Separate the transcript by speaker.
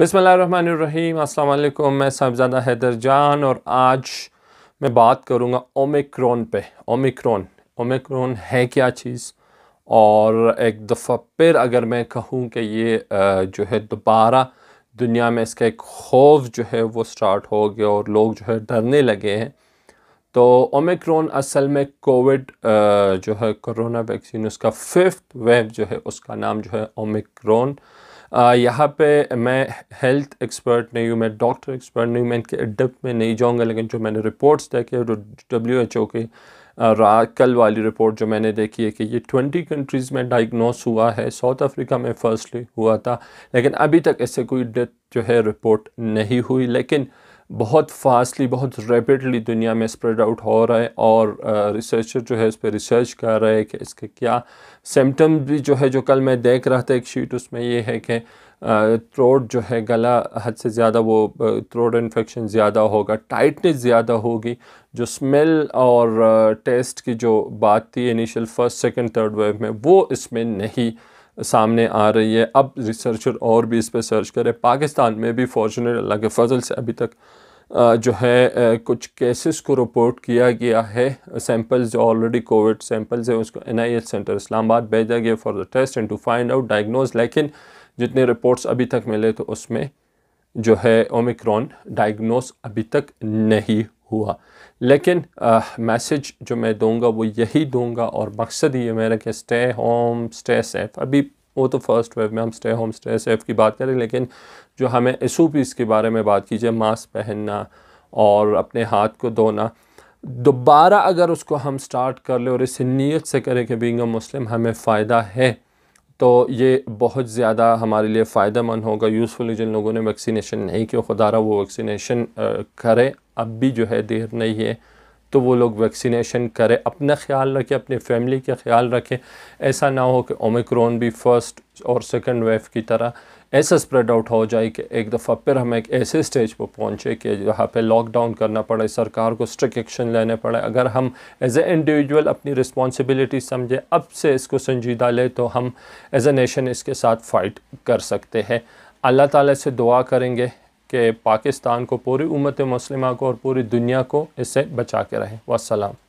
Speaker 1: بسم اللہ الرحمن الرحیم اسلام علیکم میں صاحبزادہ حیدر جان اور آج میں بات کروں گا اومیکرون پہ اومیکرون اومیکرون ہے کیا چیز اور ایک دفعہ پھر اگر میں کہوں کہ یہ جو ہے دوبارہ دنیا میں اس کا ایک خوف جو ہے وہ سٹارٹ ہو گیا اور لوگ جو ہے ڈرنے لگے ہیں تو اومیکرون اصل میں کووڈ جو ہے کرونا ویکسین اس کا ففتھ ویو جو ہے اس کا نام جو ہے اومیکرون یہاں پہ میں ہیلتھ ایکسپرٹ نہیں ہوں میں ڈاکٹر ایکسپرٹ نہیں ہوں میں ان کے ڈب میں نہیں جاؤں گا لیکن جو میں نے رپورٹس دیکھے ڈبلیو ایچ او کے کل والی رپورٹ جو میں نے دیکھی ہے کہ یہ ٹوینٹی کنٹریز میں ڈائگنوس ہوا ہے ساؤتھ افریقہ میں فرسٹلی ہوا تھا لیکن ابھی تک ایسے کوئی ڈیتھ جو ہے رپورٹ نہیں ہوئی لیکن بہت فاسٹلی بہت ریپڈلی دنیا میں اسپریڈ آؤٹ ہو رہا ہے اور ریسرچر جو ہے اس پہ ریسرچ کر رہے کہ اس کے کیا سمٹم بھی جو ہے جو کل میں دیکھ رہا تھا ایک شیٹ اس میں یہ ہے کہ تھروٹ جو ہے گلا حد سے زیادہ وہ تھروٹ انفیکشن زیادہ ہوگا ٹائٹنس زیادہ ہوگی جو سمیل اور ٹیسٹ کی جو بات تھی initial first second third wave میں وہ اس میں نہیں سامنے آ رہی ہے اب ریسرچر اور بھی اس پہ سرچ کرے پاکستان میں بھی فارچونیٹ اللہ کے فضل سے ابھی تک جو ہے کچھ کیسز کو رپورٹ کیا گیا ہے سیمپلز جو آلریڈی کووڈ سیمپلز ہیں اس کو N I L centre Islamabad بھیجا گیا for the test and to find out diagnose لیکن جتنے رپورٹس ابھی تک ملے تو اس میں جو ہے اومیکرون ڈائگنوز ابھی تک نہیں ہوا لیکن میسج جو میں دوں گا وہ یہی دوں گا اور مقصد یہ میرا کہ سٹے ہوم سٹے سیف ابھی وہ تو فرسٹ ویو میں ہم سٹے ہوم سٹے سیف کی بات کریں لیکن جو ہمیں ایسو پیس کے بارے میں بات کیجیے ماسک پہننا اور اپنے ہاتھ کو دھونا دوبارہ اگر اس کو ہم سٹارٹ کر لیں اور اس نیت سے کرے کہ بینگا مسلم ہمیں فائدہ ہے تو یہ بہت زیادہ ہمارے لیے فائدہ مند ہوگا یوزفلی جن لوگوں نے ویکسینیشن نہیں کیا خدا رہا وہ ویکسینیشن کرے اب بھی جو ہے دیر نہیں ہے تو وہ لوگ ویکسینیشن کرے اپنا خیال رکھیں اپنے فیملی کا خیال رکھیں ایسا نہ ہو کہ اومیکرون بھی فرسٹ اور سیکنڈ ویو کی طرح ایسا سپریڈ آؤٹ ہو جائے کہ ایک دفعہ پھر ہمیں ایسے سٹیج پہ پہنچے کہ جہاں پہ لاک ڈاؤن کرنا پڑے سرکار کو سٹرک ایکشن لینے پڑے اگر ہم ایز اے انڈیویجول اپنی رسپانسبلیٹی سمجھیں اب سے اس کو سنجیدہ لے تو ہم ایز اے نیشن اس کے ساتھ فائٹ کر سکتے ہیں اللہ تعالیٰ سے دعا کریں گے کہ پاکستان کو پوری امت مسلمہ کو اور پوری دنیا کو اس سے بچا کے رہے وسلام